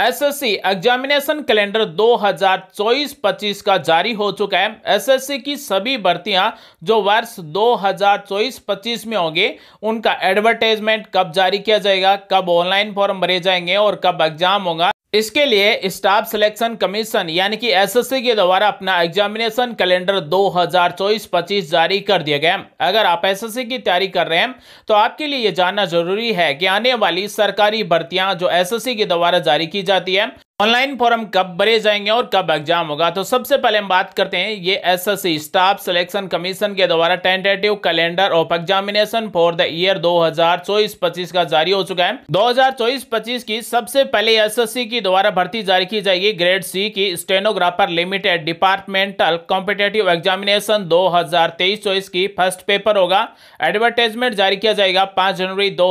SSC examination calendar 2024-25 का जारी हो चुका है एसएससी की सभी भर्तियां जो वर्ष 2024-25 में होंगे उनका एडवर्टाइजमेंट कब जारी किया जाएगा कब ऑनलाइन फॉर्म भरे जाएंगे और कब एग्जाम होगा इसके लिए स्टाफ सिलेक्शन कमीशन यानी कि एसएससी के द्वारा अपना एग्जामिनेशन कैलेंडर 2024-25 जारी कर दिया गया अगर आप एसएससी की तैयारी कर रहे हैं तो आपके लिए ये जानना जरूरी है कि आने वाली सरकारी भर्तियां जो एसएससी के द्वारा जारी की जाती है ऑनलाइन फॉर्म कब भरे जाएंगे और कब एग्जाम होगा तो सबसे पहले हम बात करते हैं ये एसएससी स्टाफ सिलेक्शन कमीशन के द्वारा tentative calendar of examination for the year 2024-25 का जारी हो चुका है 2024-25 की सबसे पहले एसएससी की द्वारा भर्ती जारी की जाएगी ग्रेड सी की stenographer limited departmental competitive examination दो हजार की फर्स्ट पेपर होगा एडवर्टाइजमेंट जारी किया जाएगा पांच जनवरी दो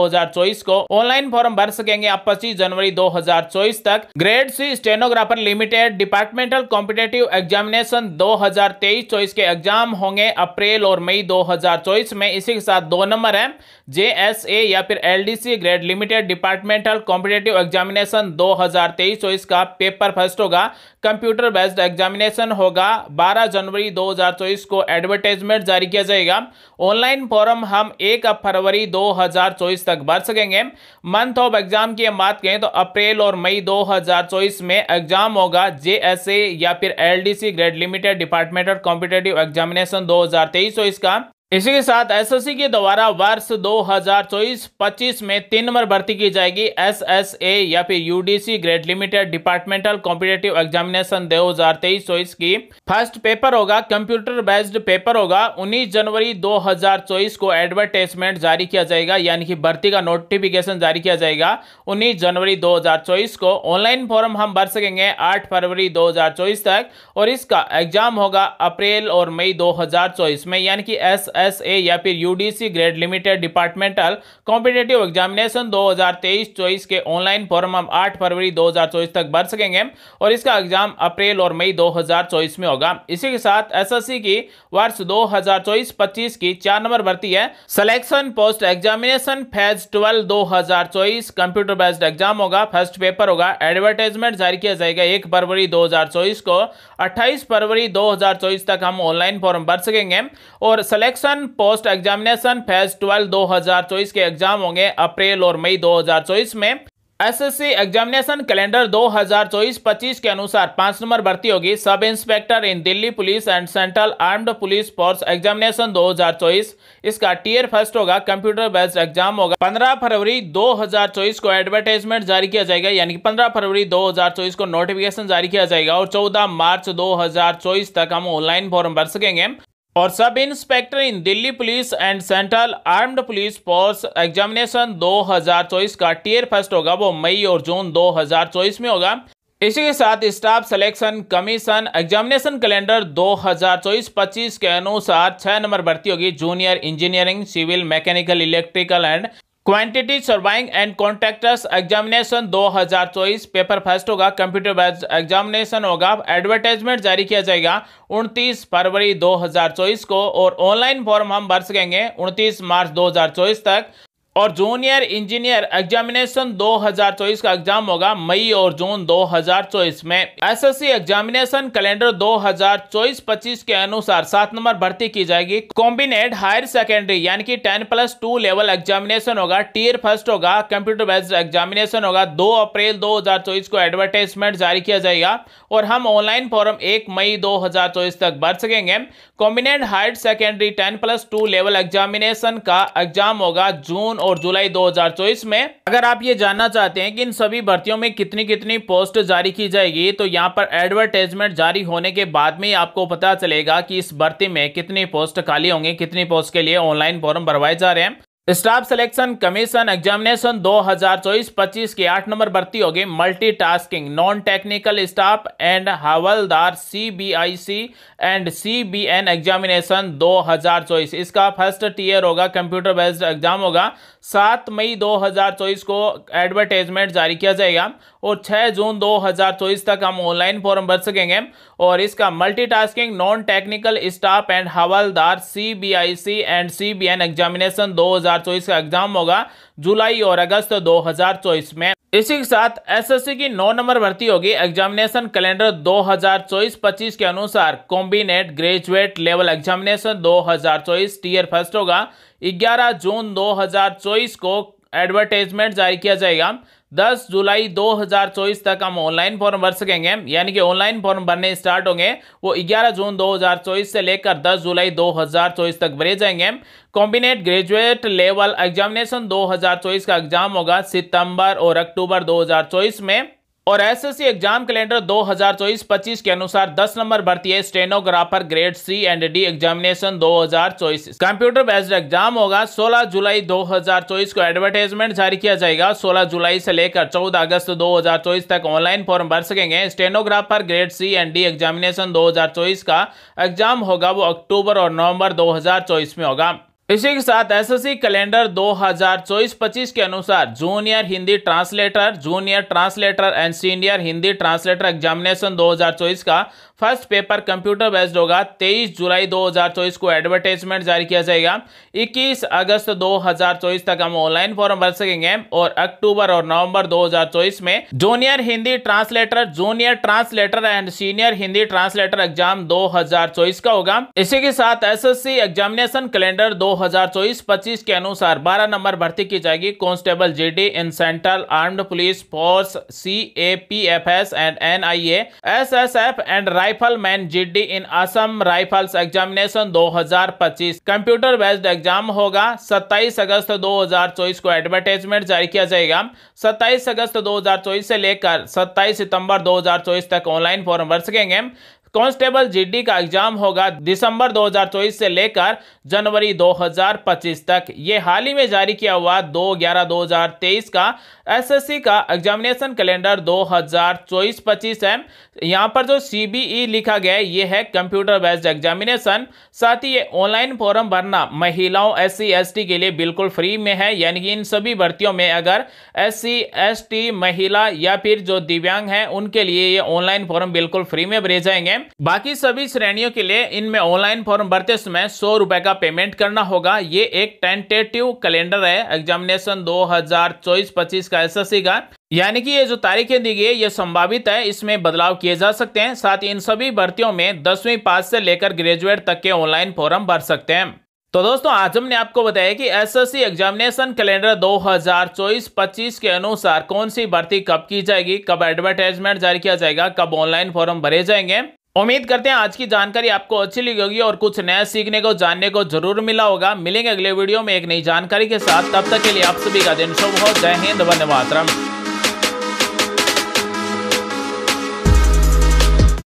को ऑनलाइन फॉर्म भर सकेंगे आप पच्चीस जनवरी दो तक grade UPSC stenographer limited departmental competitive examination 2023 24 के एग्जाम होंगे अप्रैल और मई 2024 में इसी के साथ दो नंबर है जेएसए या फिर LDC grade limited departmental competitive examination 2023 तो इसका पेपर फर्स्ट होगा कंप्यूटर बेस्ड एग्जामिनेशन होगा 12 जनवरी 2024 को एडवर्टाइजमेंट जारी किया जाएगा ऑनलाइन फॉर्म हम 1 फरवरी 2024 तक भर सकेंगे मंथ ऑफ एग्जाम की बात करें तो अप्रैल और मई 2024 में एग्जाम होगा जेएसए या फिर LDC grade limited departmental competitive examination 2023 तो इसका इसी के साथ एसएससी के द्वारा वर्ष 2024-25 में तीन नंबर भर्ती की जाएगी एसएसए या फिर UDC grade limited departmental competitive examination 2023 चौबीस की फर्स्ट पेपर होगा कंप्यूटर बेस्ड पेपर होगा 19 जनवरी 2024 को एडवर्टाइजमेंट जारी किया जाएगा यानी कि भर्ती का नोटिफिकेशन जारी किया जाएगा उन्नीस जनवरी दो को ऑनलाइन फॉर्म हम भर सकेंगे आठ फरवरी दो तक और इसका एग्जाम होगा अप्रैल और मई दो में यानी कि एस एस ए या फिर U D C grade limited departmental competitive examination 2023-24 के ऑनलाइन फॉर्म हम 8 फरवरी 2024 तक भर सकेंगे और इसका एग्जाम अप्रैल और मई 2024 में होगा इसी के साथ एसएससी की वर्ष 2024-25 की चार नंबर भर्ती है selection post examination phase 12 2024 computer based exam होगा फर्स्ट पेपर होगा एडवर्टाइजमेंट जारी किया जाएगा एक फरवरी 2024 को अट्ठाईस फरवरी 2024 तक हम ऑनलाइन फॉर्म भर सकेंगे और selection examination post examination phase हजार 2024 के एग्जाम होंगे अप्रैल और मई 2024 में एसएससी एग्जामिनेशन कैलेंडर 2024-25 के अनुसार पांच नंबर भर्ती होगी sub inspector in Delhi police and central armed police force examination 2024 इसका टीयर फर्स्ट होगा कंप्यूटर बेस्ड एग्जाम होगा 15 फरवरी 2024 को एडवर्टाइजमेंट जारी किया जाएगा यानी कि 15 फरवरी 2024 को नोटिफिकेशन जारी किया जाएगा और चौदह मार्च चौबीस तक हम ऑनलाइन फॉर्म भर सकेंगे और sub inspector in Delhi police and central armed police force examination 2024 का टीयर फर्स्ट होगा वो मई और जून 2024 में होगा इसी के साथ staff selection commission examination calendar 2024-25 के अनुसार छह नंबर भर्ती होगी junior engineering civil mechanical electrical and quantity surveying and contractors examination 2024 paper first होगा कंप्यूटर बेस्ड एग्जामिनेशन होगा एडवर्टाइजमेंट जारी किया जाएगा 29 फरवरी 2024 को और ऑनलाइन फॉर्म हम भर सकेंगे 29 मार्च 2024 तक और जूनियर इंजीनियर एग्जामिनेशन 2024 का एग्जाम होगा मई और जून 2024 में एसएससी एग्जामिनेशन कैलेंडर 2024-25 के अनुसार सात नंबर भर्ती की जाएगी कॉम्बिनेट हायर सेकेंडरी यानी कि 10 प्लस टू लेवल एग्जामिनेशन होगा टीयर फर्स्ट होगा कंप्यूटर बेस्ड एग्जामिनेशन होगा 2 अप्रैल 2024 को एडवर्टाइजमेंट जारी किया जाएगा और हम ऑनलाइन फॉरम एक मई दो तक भर सकेंगे combined higher secondary ten plus two level examination का एग्जाम होगा जून और जुलाई 2024 में अगर आप ये जानना चाहते हैं कि इन सभी भर्तियों में कितनी कितनी पोस्ट जारी की जाएगी तो यहाँ पर एडवर्टाइजमेंट जारी होने के बाद में आपको पता चलेगा कि इस भर्ती में कितनी पोस्ट खाली होंगी कितनी पोस्ट के लिए ऑनलाइन फॉर्म भरवाए जा रहे हैं स्टाफ सिलेक्शन कमीशन एग्जामिनेशन 2024-25 की आठ नंबर भर्ती होगी multi tasking non technical staff and havaldar CBIC and CBN examination 2024 इसका फर्स्ट टीयर होगा कंप्यूटर बेस्ड एग्जाम होगा सात मई 2024 को एडवर्टाइजमेंट जारी किया जाएगा और 6 जून 2024 तक हम ऑनलाइन फॉर्म भर सकेंगे और इसका multitasking non technical staff and I CBIC and CBN examination 2024 का एग्जाम होगा जुलाई और अगस्त 2024 में इसी के साथ एसएससी की नौ नंबर भर्ती होगी एग्जामिनेशन कैलेंडर 2024-25 के अनुसार combined graduate level examination 2024 tier first होगा 11 जून 2024 को एडवर्टाइजमेंट जारी किया जाएगा 10 जुलाई 2024 तक हम ऑनलाइन फॉर्म भर सकेंगे यानी कि ऑनलाइन फॉर्म भरने स्टार्ट होंगे वो 11 जून 2024 से लेकर 10 जुलाई 2024 तक भरे जाएंगे कॉम्बिनेट ग्रेजुएट लेवल एग्जामिनेशन 2024 का एग्जाम होगा सितंबर और अक्टूबर 2024 में और एसएससी एग्जाम कैलेंडर 2024-25 के अनुसार 10 नंबर भर्ती है stenographer grade C and D examination 2024 computer based exam होगा 16 जुलाई 2024 को एडवर्टाइजमेंट जारी किया जाएगा 16 जुलाई से लेकर 14 अगस्त 2024 तक ऑनलाइन फॉर्म भर सकेंगे stenographer grade C and D examination चौबीस का एग्जाम होगा वो अक्टूबर और हजार चौबीस में होगा इसी के साथ एसएससी कैलेंडर 2024-25 के अनुसार junior Hindi translator junior translator and senior Hindi translator examination 2024 का फर्स्ट पेपर कंप्यूटर बेस्ड होगा 23 जुलाई 2024 को एडवर्टाइजमेंट जारी किया जाएगा 21 अगस्त 2024 तक हम ऑनलाइन फॉर्म भर सकेंगे और अक्टूबर और नवंबर 2024 में junior Hindi translator junior translator and senior Hindi translator exam 2024 का होगा इसी के साथ एसएससी एग्जामिनेशन कैलेंडर दो 2024-25 के अनुसार 12 नंबर भर्ती की जाएगी constable GD in central armed police force C A P F S and N I S S F and rifleman GD in Assam rifles examination 2025 computer based exam होगा 27 अगस्त 2024 को advertisement जारी किया जाएगा 27 अगस्त 2024 से लेकर 27 सितंबर 2024 तक ऑनलाइन फॉर्म भर सकेंगे कांस्टेबल जीडी का एग्जाम होगा दिसंबर 2024 से लेकर जनवरी 2025 तक ये हाल ही में जारी किया हुआ 2 ग्यारह 2023 का एसएससी का एग्जामिनेशन कैलेंडर 2024-25 है यहाँ पर जो सीबीई लिखा गया ये है कंप्यूटर बेस्ड एग्जामिनेशन साथ ही ये ऑनलाइन फॉर्म भरना महिलाओं एस सी के लिए बिल्कुल फ्री में है यानी कि इन सभी भर्तियों में अगर एस सी महिला या फिर जो दिव्यांग है उनके लिए ये ऑनलाइन फॉर्म बिल्कुल फ्री में भरे जाएंगे बाकी सभी श्रेणियों के लिए इनमें ऑनलाइन फॉर्म भरते समय सौ रुपए का पेमेंट करना होगा ये एक टेंटेटिव कैलेंडर है एग्जामिनेशन दो हजार चौबीस पच्चीस का एसएससी का यानी कि ये जो तारीखें दी गई ये संभावित है इसमें बदलाव किए जा सकते हैं साथ ही इन सभी भर्तियों में दसवीं पास से लेकर ग्रेजुएट तक के ऑनलाइन फॉर्म भर सकते हैं तो दोस्तों आज हमने आपको बताया कि एसएससी एग्जामिनेशन कैलेंडर 2024-25 के अनुसार कौन सी भर्ती कब की जाएगी कब एडवर्टाइजमेंट जारी किया जाएगा कब ऑनलाइन फॉर्म भरे जाएंगे उम्मीद करते हैं आज की जानकारी आपको अच्छी लगी होगी और कुछ नया सीखने को जानने को जरूर मिला होगा मिलेंगे अगले वीडियो में एक नई जानकारी के साथ तब तक के लिए आप सभी का दिन शुभ हो जय हिंद धन्यवाद राम